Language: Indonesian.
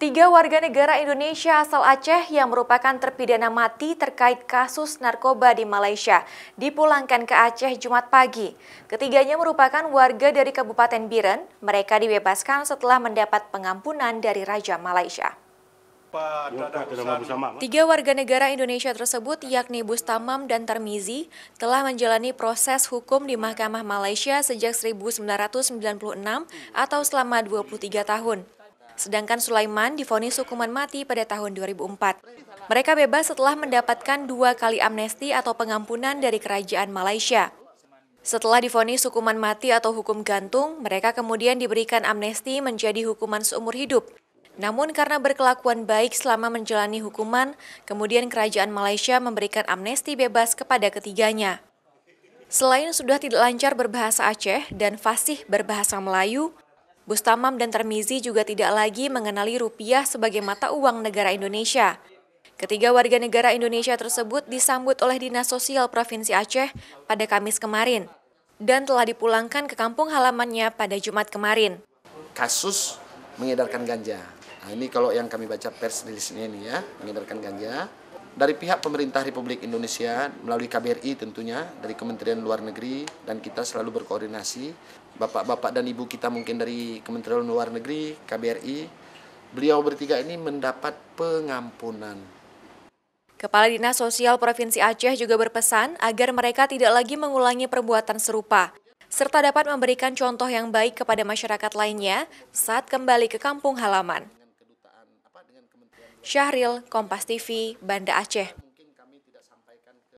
Tiga warga negara Indonesia asal Aceh yang merupakan terpidana mati terkait kasus narkoba di Malaysia dipulangkan ke Aceh Jumat pagi. Ketiganya merupakan warga dari Kabupaten Biren. Mereka dibebaskan setelah mendapat pengampunan dari Raja Malaysia. Tiga warga negara Indonesia tersebut yakni Bustamam dan Termizi telah menjalani proses hukum di Mahkamah Malaysia sejak 1996 atau selama 23 tahun. Sedangkan Sulaiman difonis hukuman mati pada tahun 2004. Mereka bebas setelah mendapatkan dua kali amnesti atau pengampunan dari kerajaan Malaysia. Setelah difonis hukuman mati atau hukum gantung, mereka kemudian diberikan amnesti menjadi hukuman seumur hidup. Namun karena berkelakuan baik selama menjalani hukuman, kemudian kerajaan Malaysia memberikan amnesti bebas kepada ketiganya. Selain sudah tidak lancar berbahasa Aceh dan fasih berbahasa Melayu, Bustamam dan Termizi juga tidak lagi mengenali rupiah sebagai mata uang negara Indonesia. Ketiga warga negara Indonesia tersebut disambut oleh Dinas Sosial Provinsi Aceh pada Kamis kemarin dan telah dipulangkan ke kampung halamannya pada Jumat kemarin. Kasus mengedarkan ganja. Nah, ini kalau yang kami baca pers rilisnya ini ya, mengedarkan ganja dari pihak pemerintah Republik Indonesia melalui KBRI tentunya dari Kementerian Luar Negeri dan kita selalu berkoordinasi bapak-bapak dan ibu kita mungkin dari Kementerian Luar Negeri KBRI beliau bertiga ini mendapat pengampunan Kepala Dinas Sosial Provinsi Aceh juga berpesan agar mereka tidak lagi mengulangi perbuatan serupa, serta dapat memberikan contoh yang baik kepada masyarakat lainnya saat kembali ke kampung halaman. Syahril, Kompas TV, Banda Aceh.